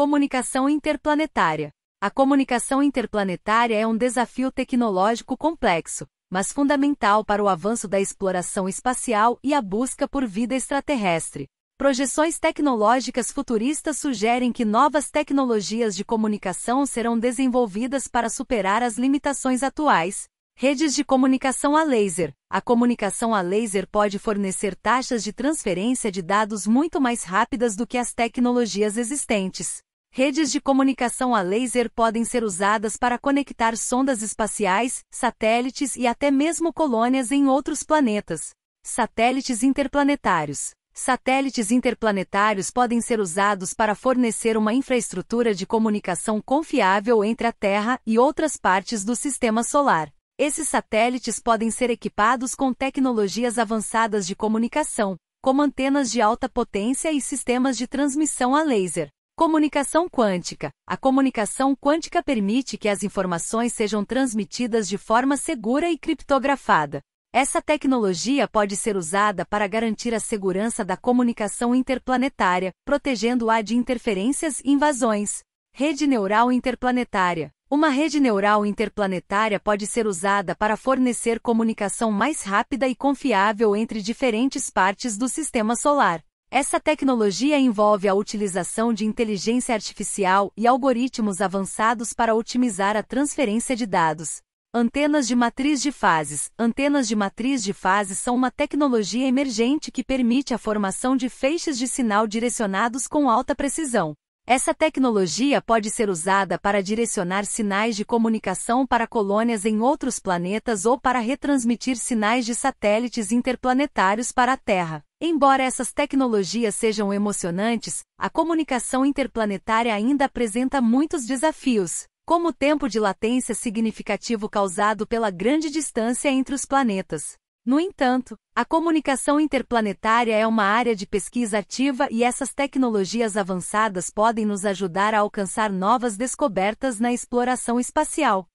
Comunicação interplanetária. A comunicação interplanetária é um desafio tecnológico complexo, mas fundamental para o avanço da exploração espacial e a busca por vida extraterrestre. Projeções tecnológicas futuristas sugerem que novas tecnologias de comunicação serão desenvolvidas para superar as limitações atuais. Redes de comunicação a laser. A comunicação a laser pode fornecer taxas de transferência de dados muito mais rápidas do que as tecnologias existentes. Redes de comunicação a laser podem ser usadas para conectar sondas espaciais, satélites e até mesmo colônias em outros planetas. Satélites interplanetários. Satélites interplanetários podem ser usados para fornecer uma infraestrutura de comunicação confiável entre a Terra e outras partes do sistema solar. Esses satélites podem ser equipados com tecnologias avançadas de comunicação, como antenas de alta potência e sistemas de transmissão a laser. Comunicação quântica. A comunicação quântica permite que as informações sejam transmitidas de forma segura e criptografada. Essa tecnologia pode ser usada para garantir a segurança da comunicação interplanetária, protegendo-a de interferências e invasões. Rede neural interplanetária. Uma rede neural interplanetária pode ser usada para fornecer comunicação mais rápida e confiável entre diferentes partes do sistema solar. Essa tecnologia envolve a utilização de inteligência artificial e algoritmos avançados para otimizar a transferência de dados. Antenas de matriz de fases. Antenas de matriz de fases são uma tecnologia emergente que permite a formação de feixes de sinal direcionados com alta precisão. Essa tecnologia pode ser usada para direcionar sinais de comunicação para colônias em outros planetas ou para retransmitir sinais de satélites interplanetários para a Terra. Embora essas tecnologias sejam emocionantes, a comunicação interplanetária ainda apresenta muitos desafios, como o tempo de latência significativo causado pela grande distância entre os planetas. No entanto, a comunicação interplanetária é uma área de pesquisa ativa e essas tecnologias avançadas podem nos ajudar a alcançar novas descobertas na exploração espacial.